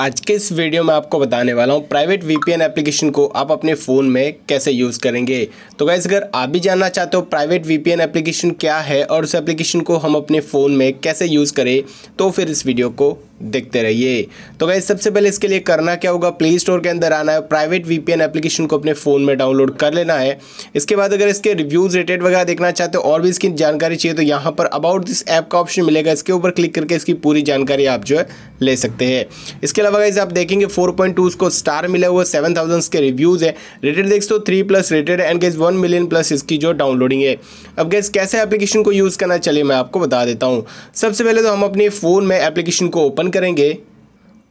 आज के इस वीडियो में आपको बताने वाला हूँ प्राइवेट वीपीएन एप्लीकेशन को आप अपने फ़ोन में कैसे यूज़ करेंगे तो गैस अगर आप भी जानना चाहते हो प्राइवेट वीपीएन एप्लीकेशन क्या है और उस एप्लीकेशन को हम अपने फ़ोन में कैसे यूज़ करें तो फिर इस वीडियो को देखते रहिए तो गैस सबसे पहले इसके लिए करना क्या होगा प्ले स्टोर के अंदर आना है प्राइवेट वी एप्लीकेशन को अपने फ़ोन में डाउनलोड कर लेना है इसके बाद अगर इसके रिव्यूज़ रेटेड वगैरह देखना चाहते हो और भी इसकी जानकारी चाहिए तो यहाँ पर अबाउट दिस ऐप का ऑप्शन मिलेगा इसके ऊपर क्लिक करके इसकी पूरी जानकारी आप जो है ले सकते हैं इसके अलावा अलावा गाइज आप देखेंगे 4.2 उसको स्टार मिला हुआ सेवन थाउजेंड्स के रिव्यूज़ है रेटेड देख तो three plus rated and guys one million plus इसकी जो डाउनलोडिंग है अब गैस कैसे एप्लीकेशन को यूज़ करना चलिए मैं आपको बता देता हूँ सबसे पहले तो हम अपने फ़ोन में एप्लीकेशन को ओपन करेंगे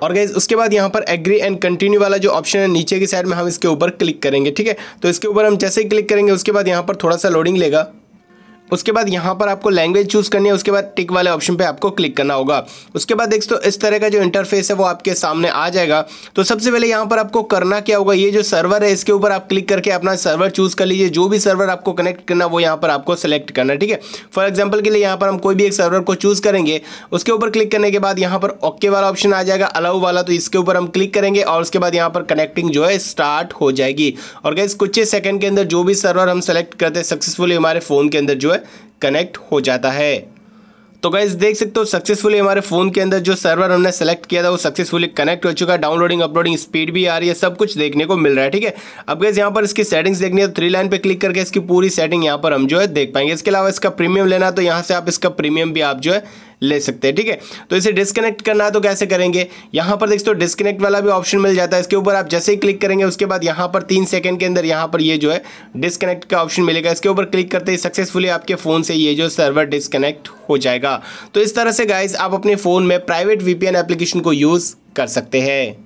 और गैस उसके बाद यहाँ पर एग्री एंड कंटिन्यू वाला जो ऑप्शन है नीचे की साइड में हम इसके ऊपर क्लिक करेंगे ठीक है तो इसके ऊपर हम जैसे ही क्लिक करेंगे उसके बाद यहाँ पर थोड़ा सा लोडिंग लेगा उसके बाद यहाँ पर आपको लैंग्वेज चूज़ करनी है उसके बाद टिक वाले ऑप्शन पर आपको क्लिक करना होगा उसके बाद तो इस तरह का जो इंटरफेस है वो आपके सामने आ जाएगा तो सबसे पहले यहाँ पर आपको करना क्या होगा ये जो सर्वर है इसके ऊपर आप क्लिक करके अपना सर्वर चूज़ कर लीजिए जो भी सर्वर आपको कनेक्ट करना वो यहाँ पर आपको सेलेक्ट करना ठीक है फॉर एग्जाम्पल के लिए यहाँ पर हम कोई भी एक सर्वर को चूज़ करेंगे उसके ऊपर क्लिक करने के बाद यहाँ पर ओके वाला ऑप्शन आ जाएगा अलाउ वाला तो इसके ऊपर हम क्लिक करेंगे और उसके बाद यहाँ पर कनेक्टिंग जो है स्टार्ट हो जाएगी और गैस कुछ ही सेकंड के अंदर जो भी सर्वर हम सेलेक्ट करते हैं सक्सेसफुली हमारे फ़ोन के अंदर जो है कनेक्ट हो जाता है तो गाइज देख सकते हो सक्सेसफुली हमारे फ़ोन के अंदर जो सर्वर हमने सेलेक्ट किया था वो सक्सेसफुली कनेक्ट हो चुका है डाउनलोडिंग अपलोडिंग स्पीड भी आ रही है सब कुछ देखने को मिल रहा है ठीक है अब गाइज यहाँ पर इसकी सेटिंग्स देखनी है तो थ्री लाइन पे क्लिक करके इसकी पूरी सेटिंग यहाँ पर हम जो है देख पाएंगे इसके अलावा इसका प्रीमियम लेना तो यहाँ से आप इसका प्रीमियम भी आप जो है ले सकते हैं ठीक है तो इसे डिस्कनेक्ट करना है तो कैसे करेंगे यहां पर देखते हो डिस्कनेक्ट वाला भी ऑप्शन मिल जाता है इसके ऊपर आप जैसे ही क्लिक करेंगे उसके बाद यहां पर तीन सेकंड के अंदर यहां पर ये जो है डिस्कनेक्ट का ऑप्शन मिलेगा इसके ऊपर क्लिक करते ही सक्सेसफुली आपके फ़ोन से ये जो सर्वर डिस्कनेक्ट हो जाएगा तो इस तरह से गाइज आप अपने फ़ोन में प्राइवेट वीपीएन एप्लीकेशन को यूज़ कर सकते हैं